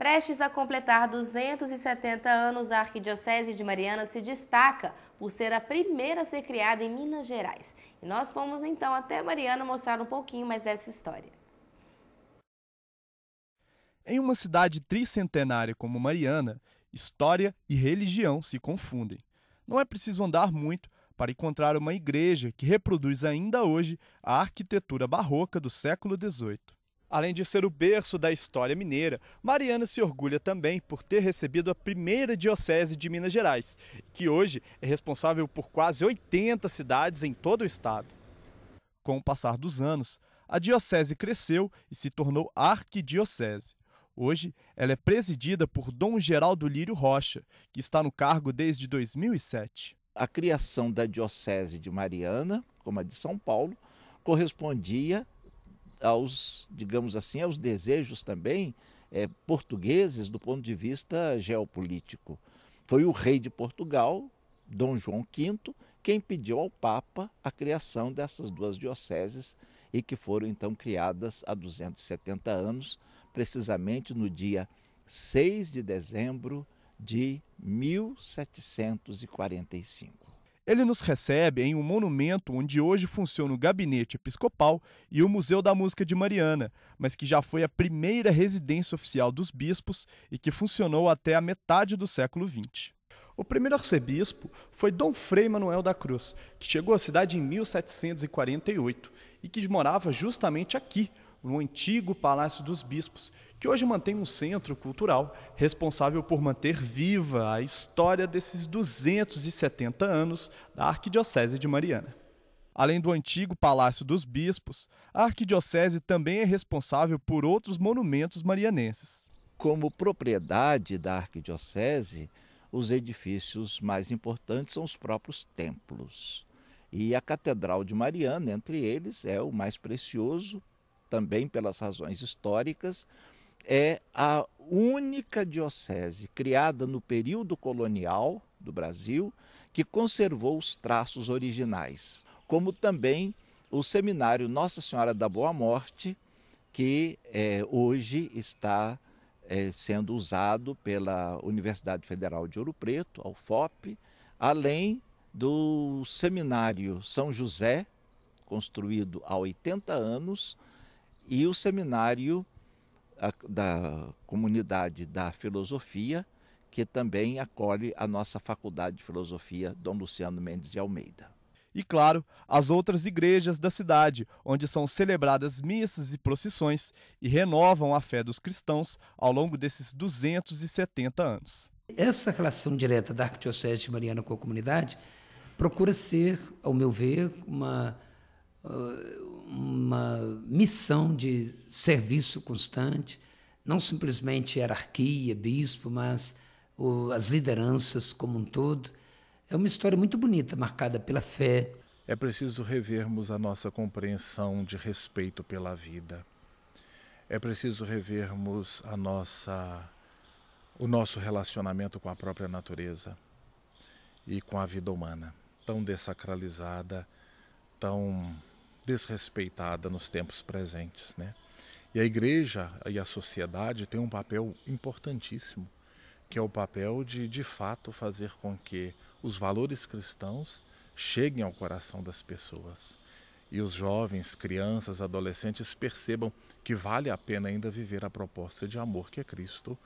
Prestes a completar 270 anos, a Arquidiocese de Mariana se destaca por ser a primeira a ser criada em Minas Gerais. E nós fomos então até Mariana mostrar um pouquinho mais dessa história. Em uma cidade tricentenária como Mariana, história e religião se confundem. Não é preciso andar muito para encontrar uma igreja que reproduz ainda hoje a arquitetura barroca do século XVIII. Além de ser o berço da história mineira, Mariana se orgulha também por ter recebido a primeira diocese de Minas Gerais, que hoje é responsável por quase 80 cidades em todo o estado. Com o passar dos anos, a diocese cresceu e se tornou arquidiocese. Hoje, ela é presidida por Dom Geraldo Lírio Rocha, que está no cargo desde 2007. A criação da diocese de Mariana, como a de São Paulo, correspondia aos, digamos assim, aos desejos também é, portugueses do ponto de vista geopolítico. Foi o rei de Portugal, Dom João V, quem pediu ao Papa a criação dessas duas dioceses e que foram então criadas há 270 anos, precisamente no dia 6 de dezembro de 1745. Ele nos recebe em um monumento onde hoje funciona o Gabinete Episcopal e o Museu da Música de Mariana, mas que já foi a primeira residência oficial dos bispos e que funcionou até a metade do século XX. O primeiro arcebispo foi Dom Frei Manuel da Cruz, que chegou à cidade em 1748 e que morava justamente aqui, no antigo Palácio dos Bispos, que hoje mantém um centro cultural responsável por manter viva a história desses 270 anos da Arquidiocese de Mariana. Além do antigo Palácio dos Bispos, a Arquidiocese também é responsável por outros monumentos marianenses. Como propriedade da Arquidiocese, os edifícios mais importantes são os próprios templos. E a Catedral de Mariana, entre eles, é o mais precioso também pelas razões históricas, é a única diocese criada no período colonial do Brasil que conservou os traços originais, como também o seminário Nossa Senhora da Boa Morte, que é, hoje está é, sendo usado pela Universidade Federal de Ouro Preto, a UFOP, além do seminário São José, construído há 80 anos, e o seminário da comunidade da filosofia, que também acolhe a nossa Faculdade de Filosofia Dom Luciano Mendes de Almeida. E claro, as outras igrejas da cidade, onde são celebradas missas e procissões e renovam a fé dos cristãos ao longo desses 270 anos. Essa relação direta da Arquidiocese de Mariana com a comunidade procura ser, ao meu ver, uma, ah, uma missão de serviço constante, não simplesmente hierarquia, bispo, mas o, as lideranças como um todo. É uma história muito bonita, marcada pela fé. É preciso revermos a nossa compreensão de respeito pela vida. É preciso revermos a nossa o nosso relacionamento com a própria natureza e com a vida humana, tão desacralizada, tão desrespeitada nos tempos presentes, né? E a igreja e a sociedade têm um papel importantíssimo, que é o papel de, de fato, fazer com que os valores cristãos cheguem ao coração das pessoas e os jovens, crianças, adolescentes percebam que vale a pena ainda viver a proposta de amor que é Cristo